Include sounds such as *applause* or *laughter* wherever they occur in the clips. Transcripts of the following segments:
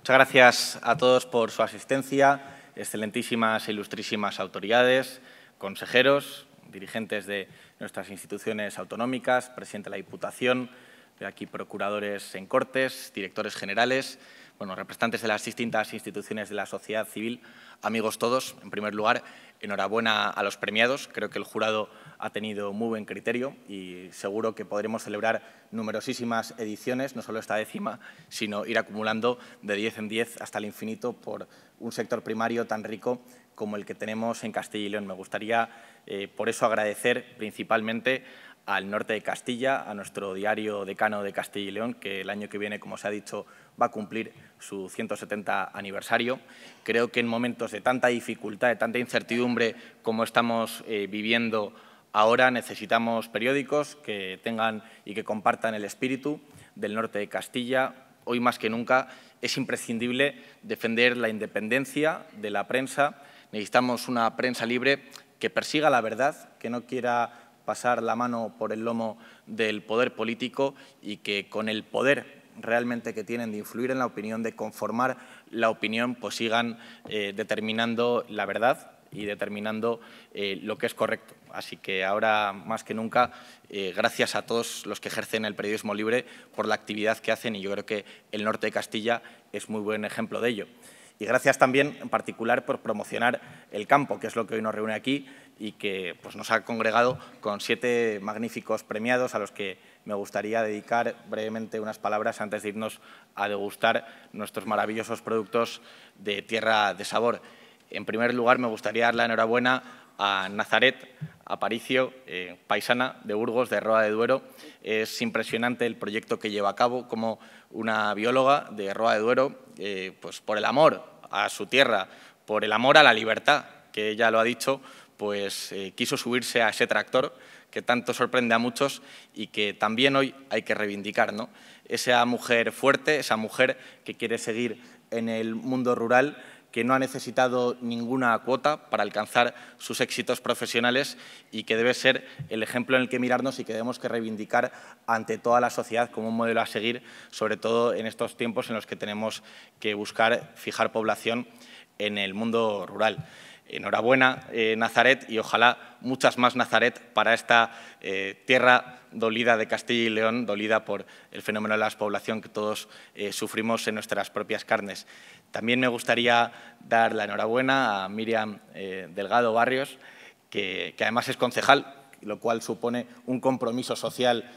Muchas gracias a todos por su asistencia, excelentísimas e ilustrísimas autoridades, consejeros, dirigentes de nuestras instituciones autonómicas, presidente de la Diputación, de aquí procuradores en Cortes, directores generales bueno, representantes de las distintas instituciones de la sociedad civil, amigos todos, en primer lugar, enhorabuena a los premiados. Creo que el jurado ha tenido muy buen criterio y seguro que podremos celebrar numerosísimas ediciones, no solo esta décima, sino ir acumulando de 10 en 10 hasta el infinito por un sector primario tan rico como el que tenemos en Castilla y León. Me gustaría eh, por eso agradecer principalmente al norte de Castilla, a nuestro diario decano de Castilla y León, que el año que viene, como se ha dicho, va a cumplir su 170 aniversario. Creo que en momentos de tanta dificultad, de tanta incertidumbre como estamos eh, viviendo ahora, necesitamos periódicos que tengan y que compartan el espíritu del norte de Castilla. Hoy más que nunca es imprescindible defender la independencia de la prensa. Necesitamos una prensa libre que persiga la verdad, que no quiera pasar la mano por el lomo del poder político y que con el poder realmente que tienen de influir en la opinión, de conformar la opinión, pues sigan eh, determinando la verdad y determinando eh, lo que es correcto. Así que ahora más que nunca, eh, gracias a todos los que ejercen el periodismo libre por la actividad que hacen y yo creo que el norte de Castilla es muy buen ejemplo de ello. Y gracias también, en particular, por promocionar el campo, que es lo que hoy nos reúne aquí y que pues, nos ha congregado con siete magníficos premiados a los que me gustaría dedicar brevemente unas palabras antes de irnos a degustar nuestros maravillosos productos de tierra de sabor. En primer lugar, me gustaría dar la enhorabuena a Nazaret, Aparicio, eh, paisana de Burgos, de Roa de Duero. Es impresionante el proyecto que lleva a cabo, como una bióloga de Roa de Duero, eh, pues por el amor a su tierra, por el amor a la libertad, que ella lo ha dicho, pues eh, quiso subirse a ese tractor que tanto sorprende a muchos y que también hoy hay que reivindicar. ¿no? Esa mujer fuerte, esa mujer que quiere seguir en el mundo rural que no ha necesitado ninguna cuota para alcanzar sus éxitos profesionales y que debe ser el ejemplo en el que mirarnos y que debemos que reivindicar ante toda la sociedad como un modelo a seguir, sobre todo en estos tiempos en los que tenemos que buscar fijar población en el mundo rural enhorabuena eh, Nazaret y ojalá muchas más Nazaret para esta eh, tierra dolida de Castilla y León, dolida por el fenómeno de la despoblación que todos eh, sufrimos en nuestras propias carnes. También me gustaría dar la enhorabuena a Miriam Delgado Barrios, que, que, además es concejal, lo cual supone un compromiso social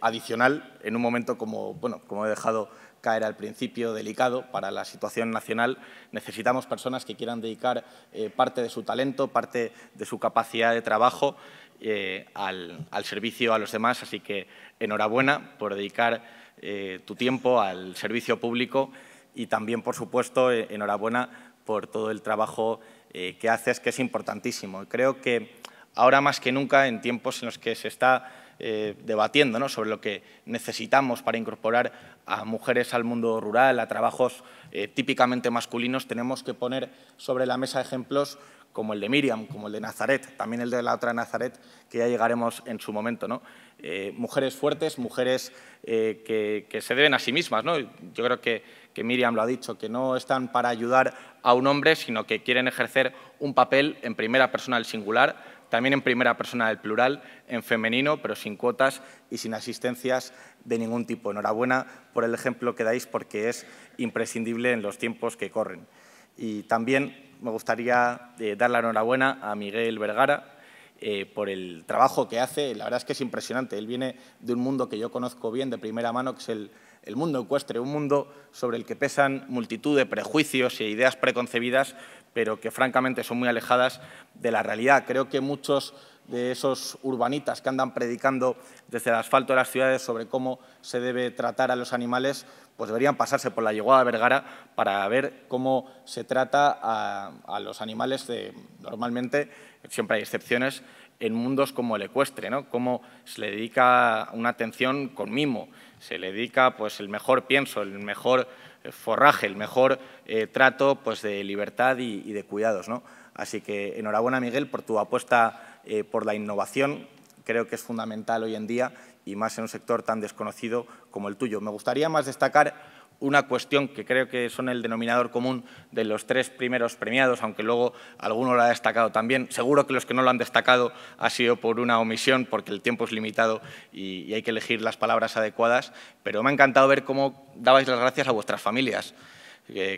adicional en un momento como, bueno, como he dejado era al principio delicado para la situación nacional, necesitamos personas que quieran dedicar eh, parte de su talento, parte de su capacidad de trabajo eh, al, servicio a los demás. Así que enhorabuena por dedicar eh, tu tiempo al servicio público y también, por supuesto, enhorabuena por todo el trabajo que haces, que es importantísimo. Creo que ahora más que nunca, en tiempos en los que se está eh, debatiendo sobre lo que necesitamos para incorporar a mujeres al mundo rural, a trabajos eh, típicamente masculinos, tenemos que poner sobre la mesa ejemplos como el de Miriam, como el de Nazaret, también el de la otra Nazaret, que ya llegaremos en su momento. ¿no? Eh, mujeres fuertes, mujeres que, se deben a sí mismas. ¿no? Yo creo que, que, Miriam lo ha dicho, que no están para ayudar a un hombre, sino que quieren ejercer un papel en primera persona del singular, también en primera persona del plural, en femenino, pero sin cuotas y sin asistencias de ningún tipo. Enhorabuena por el ejemplo que dais porque es imprescindible en los tiempos que corren. Y también me gustaría eh, dar la enhorabuena a Miguel Vergara eh, por el trabajo que hace. La verdad es que es impresionante. Él viene de un mundo que yo conozco bien de primera mano, que es el, el mundo ecuestre, un mundo sobre el que pesan multitud de prejuicios e ideas preconcebidas, pero que francamente son muy alejadas de la realidad. Creo que muchos de esos urbanitas que andan predicando desde el asfalto de las ciudades sobre cómo se debe tratar a los animales, pues deberían pasarse por la llegada de Vergara para ver cómo se trata a, los animales de, normalmente, siempre hay excepciones, en mundos como el ecuestre, ¿no? cómo se le dedica una atención con mimo se le dedica pues, el mejor pienso, el mejor eh, forraje, el mejor eh, trato pues, de libertad y, de cuidados. ¿no? Así que enhorabuena, Miguel, por tu apuesta eh, por la innovación. Creo que es fundamental hoy en día y más en un sector tan desconocido como el tuyo. Me gustaría más destacar una cuestión que creo que son el denominador común de los tres primeros premiados, aunque luego alguno lo ha destacado también. Seguro que los que no lo han destacado ha sido por una omisión, porque el tiempo es limitado y, hay que elegir las palabras adecuadas, pero me ha encantado ver cómo dabais las gracias a vuestras familias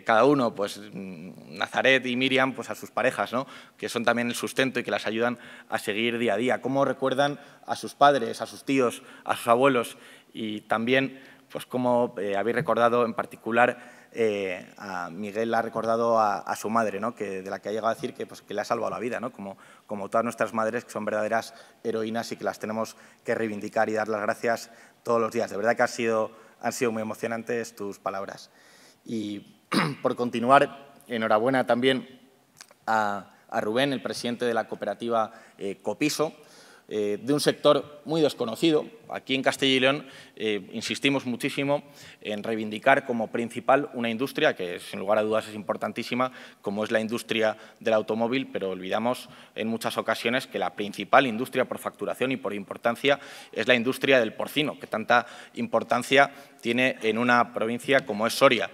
cada uno, pues mm, Nazaret y Miriam, pues a sus parejas, ¿no? que son también el sustento y que las ayudan a seguir día a día. Cómo recuerdan a sus padres, a sus tíos, a sus abuelos y también pues como eh, habéis recordado en particular, eh, a Miguel ha recordado a, su madre, que, de la que ha llegado a decir que, pues, le ha salvado la vida, como, todas nuestras madres que son verdaderas heroínas y que las tenemos que reivindicar y dar las gracias todos los días. De verdad que han sido muy emocionantes tus palabras. Y *clears throat* por continuar, enhorabuena también a, Rubén, el presidente de la cooperativa eh, Copiso, eh, de un sector muy desconocido. Aquí en Castilla y León eh, insistimos muchísimo en reivindicar como principal una industria que sin lugar a dudas es importantísima, como es la industria del automóvil, pero olvidamos en muchas ocasiones que la principal industria por facturación y por importancia es la industria del porcino, que tanta importancia tiene en una provincia como es Soria.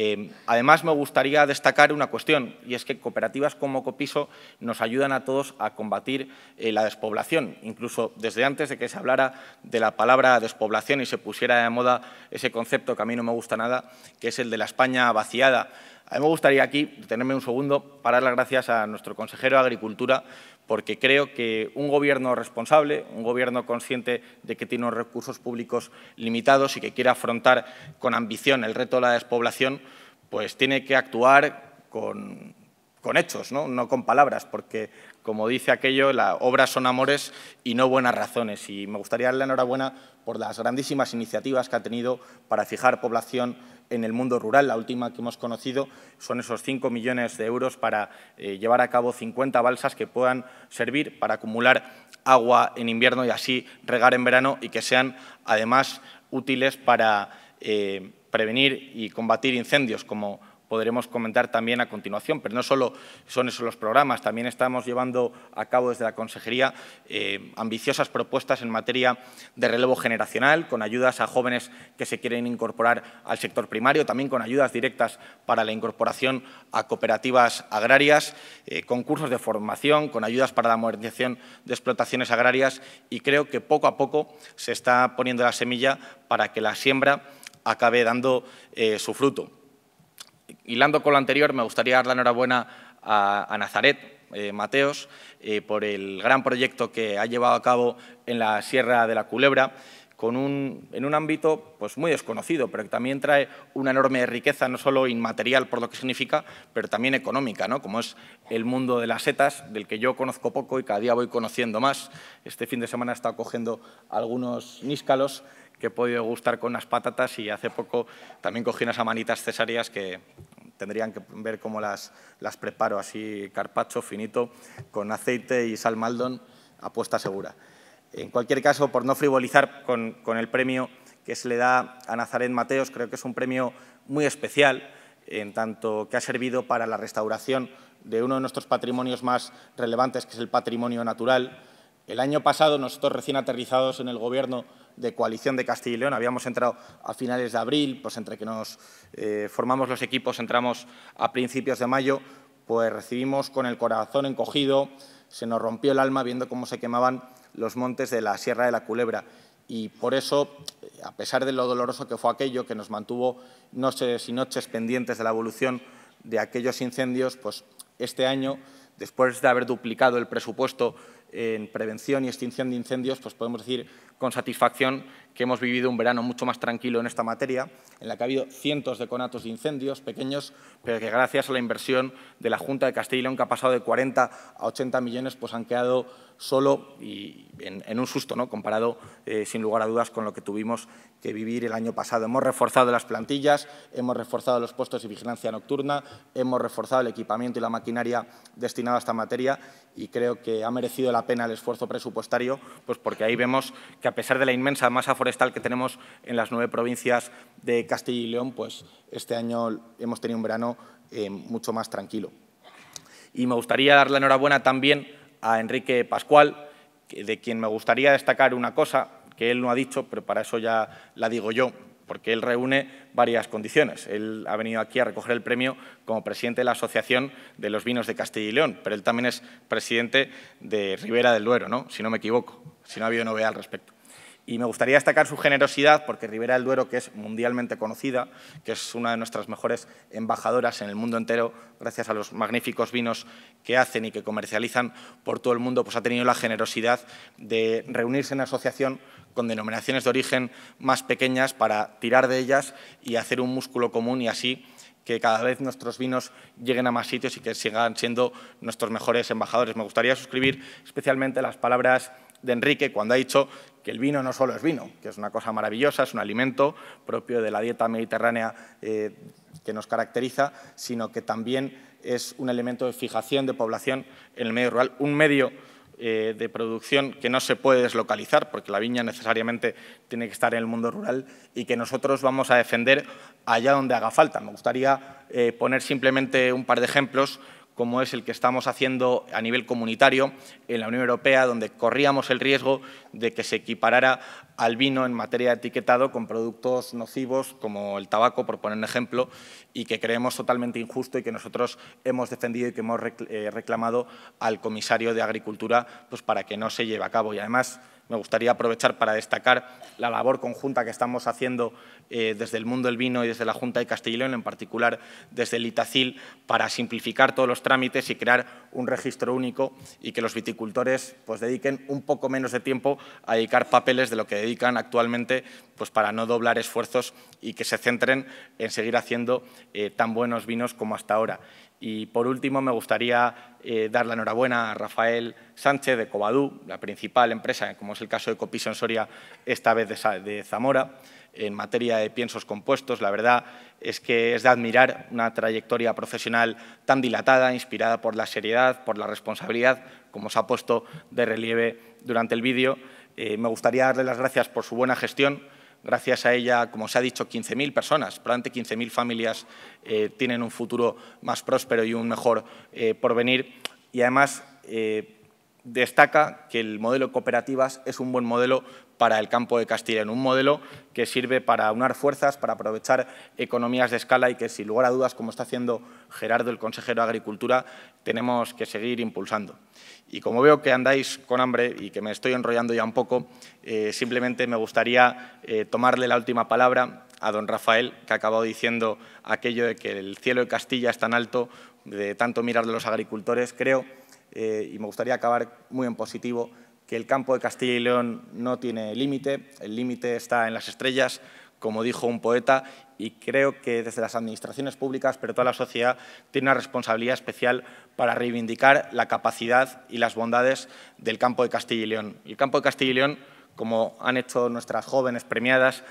Em, además, me gustaría destacar una cuestión, y es que cooperativas como Copiso nos ayudan a todos a combatir eh, la despoblación. Incluso desde antes de que se hablara de la palabra despoblación y se pusiera de moda ese concepto que a mí no me gusta nada, que es el de la España vaciada. A mí me gustaría aquí, detenerme un segundo, para dar las gracias a nuestro consejero de Agricultura porque creo que un gobierno responsable, un gobierno consciente de que tiene unos recursos públicos limitados y que quiere afrontar con ambición el reto de la despoblación, pues tiene que actuar con con hechos, ¿no? con palabras, porque como dice aquello, las obras son amores y no buenas razones. Y me gustaría darle enhorabuena por las grandísimas iniciativas que ha tenido para fijar población en el mundo rural. La última que hemos conocido son esos 5 millones de euros para eh, llevar a cabo 50 balsas que puedan servir para acumular agua en invierno y así regar en verano y que sean además útiles para eh, prevenir y combatir incendios, como podremos comentar también a continuación, pero no solo son esos los programas, también estamos llevando a cabo desde la Consejería eh, ambiciosas propuestas en materia de relevo generacional, con ayudas a jóvenes que se quieren incorporar al sector primario, también con ayudas directas para la incorporación a cooperativas agrarias, eh, con cursos de formación, con ayudas para la modernización de explotaciones agrarias y creo que poco a poco se está poniendo la semilla para que la siembra acabe dando eh, su fruto hilando con lo anterior, me gustaría dar la enhorabuena a, Nazaret eh, Mateos eh, por el gran proyecto que ha llevado a cabo en la Sierra de la Culebra, con un, en un ámbito pues, muy desconocido, pero que también trae una enorme riqueza, no solo inmaterial por lo que significa, pero también económica, ¿no? como es el mundo de las setas, del que yo conozco poco y cada día voy conociendo más. Este fin de semana he estado cogiendo algunos níscalos que he podido gustar con unas patatas y hace poco también cogí unas amanitas cesáreas que, tendrían que ver cómo las, preparo así, carpacho finito, con aceite y sal maldon, apuesta segura. En cualquier caso, por no frivolizar con, con el premio que se le da a Nazaret Mateos, creo que es un premio muy especial, en tanto que ha servido para la restauración de uno de nuestros patrimonios más relevantes, que es el patrimonio natural. El año pasado, nosotros recién aterrizados en el Gobierno, de coalición de Castilla y León. Habíamos entrado a finales de abril, pues entre que nos eh, formamos los equipos entramos a principios de mayo, pues recibimos con el corazón encogido, se nos rompió el alma viendo cómo se quemaban los montes de la Sierra de la Culebra. Y por eso, a pesar de lo doloroso que fue aquello, que nos mantuvo noches y noches pendientes de la evolución de aquellos incendios, pues este año después de haber duplicado el presupuesto en prevención y extinción de incendios, pues podemos decir con satisfacción que hemos vivido un verano mucho más tranquilo en esta materia, en la que ha habido cientos de conatos de incendios pequeños, pero que gracias a la inversión de la Junta de Castilla y León, que ha pasado de 40 a 80 millones, pues han quedado solo y en, un susto, ¿no? comparado eh, sin lugar a dudas con lo que tuvimos que vivir el año pasado. Hemos reforzado las plantillas, hemos reforzado los puestos de vigilancia nocturna, hemos reforzado el equipamiento y la maquinaria destinada esta materia y creo que ha merecido la pena el esfuerzo presupuestario, pues porque ahí vemos que a pesar de la inmensa masa forestal que tenemos en las nueve provincias de Castilla y León, pues este año hemos tenido un verano eh, mucho más tranquilo. Y me gustaría dar la enhorabuena también a Enrique Pascual, de quien me gustaría destacar una cosa, que él no ha dicho, pero para eso ya la digo yo porque él reúne varias condiciones. Él ha venido aquí a recoger el premio como presidente de la Asociación de los Vinos de Castilla y León, pero él también es presidente de Ribera del Duero, ¿no? si no me equivoco, si no ha habido novedad al respecto. Y me gustaría destacar su generosidad, porque Rivera del Duero, que es mundialmente conocida, que es una de nuestras mejores embajadoras en el mundo entero, gracias a los magníficos vinos que hacen y que comercializan por todo el mundo, pues ha tenido la generosidad de reunirse en asociación con denominaciones de origen más pequeñas para tirar de ellas y hacer un músculo común y así que cada vez nuestros vinos lleguen a más sitios y que sigan siendo nuestros mejores embajadores. Me gustaría suscribir especialmente las palabras de Enrique cuando ha dicho que el vino no solo es vino, que es una cosa maravillosa, es un alimento propio de la dieta mediterránea eh, que nos caracteriza, sino que también es un elemento de fijación de población en el medio rural, un medio eh, de producción que no se puede deslocalizar, porque la viña necesariamente tiene que estar en el mundo rural y que nosotros vamos a defender allá donde haga falta. Me gustaría eh, poner simplemente un par de ejemplos como es el que estamos haciendo a nivel comunitario en la Unión Europea, donde corríamos el riesgo de que se equiparara al vino en materia de etiquetado con productos nocivos como el tabaco, por poner un ejemplo, y que creemos totalmente injusto y que nosotros hemos defendido y que hemos eh, reclamado al comisario de Agricultura pues, para que no se lleve a cabo. Y además me gustaría aprovechar para destacar la labor conjunta que estamos haciendo eh, desde el mundo del vino y desde la Junta de Castilla y León, en particular desde el Itacil, para simplificar todos los trámites y crear un registro único y que los viticultores pues, dediquen un poco menos de tiempo a dedicar papeles de lo que dedican actualmente pues, para no doblar esfuerzos y que se centren en seguir haciendo eh, tan buenos vinos como hasta ahora. Y por último, me gustaría eh, dar la enhorabuena a Rafael Sánchez de Covadú, la principal empresa, como es el caso de Copisensoria, esta vez de, Zamora, en materia de piensos compuestos. La verdad es que es de admirar una trayectoria profesional tan dilatada, inspirada por la seriedad, por la responsabilidad, como se ha puesto de relieve durante el vídeo. Eh, me gustaría darle las gracias por su buena gestión Gracias a ella, como se ha dicho, 15.000 personas, probablemente 15.000 familias eh, tienen un futuro más próspero y un mejor eh, porvenir. Y además eh, destaca que el modelo de cooperativas es un buen modelo para el campo de Castilla, en un modelo que sirve para unar fuerzas, para aprovechar economías de escala y que, sin lugar a dudas, como está haciendo Gerardo, el consejero de Agricultura, tenemos que seguir impulsando. Y como veo que andáis con hambre y que me estoy enrollando ya un poco, eh, simplemente me gustaría eh, tomarle la última palabra a don Rafael, que ha acabado diciendo aquello de que el cielo de Castilla es tan alto, de tanto mirar de los agricultores, creo, eh, y me gustaría acabar muy en positivo, que el campo de Castilla y León no tiene límite, el límite está en las estrellas, como dijo un poeta, y creo que desde las administraciones públicas, pero toda la sociedad, tiene una responsabilidad especial para reivindicar la capacidad y las bondades del campo de Castilla y León. El campo de Castilla y León, como han hecho nuestras jóvenes premiadas,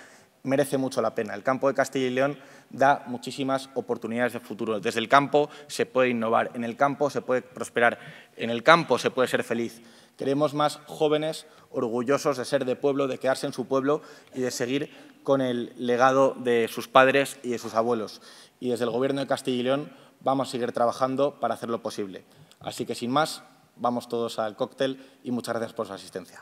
merece mucho la pena. El campo de Castilla y León da muchísimas oportunidades de futuro. Desde el campo se puede innovar, en el campo se puede prosperar, en el campo se puede ser feliz. Queremos más jóvenes orgullosos de ser de pueblo, de quedarse en su pueblo y de seguir con el legado de sus padres y de sus abuelos. Y desde el Gobierno de Castilla y León vamos a seguir trabajando para hacer lo posible. Así que sin más, vamos todos al cóctel y muchas gracias por su asistencia.